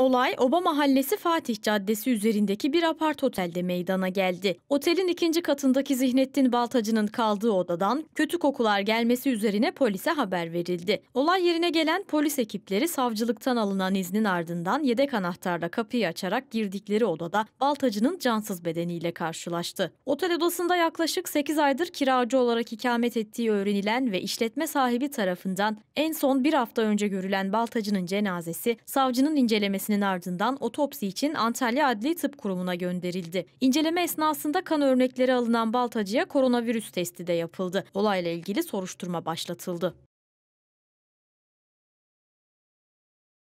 Olay Oba Mahallesi Fatih Caddesi üzerindeki bir apart otelde meydana geldi. Otelin ikinci katındaki Zihnettin Baltacı'nın kaldığı odadan kötü kokular gelmesi üzerine polise haber verildi. Olay yerine gelen polis ekipleri savcılıktan alınan iznin ardından yedek anahtarla kapıyı açarak girdikleri odada Baltacı'nın cansız bedeniyle karşılaştı. Otel odasında yaklaşık 8 aydır kiracı olarak ikamet ettiği öğrenilen ve işletme sahibi tarafından en son bir hafta önce görülen Baltacı'nın cenazesi savcının incelemesi incelemesinin ardından otopsi için Antalya Adli Tıp Kurumu'na gönderildi. İnceleme esnasında kan örnekleri alınan baltacıya koronavirüs testi de yapıldı. Olayla ilgili soruşturma başlatıldı.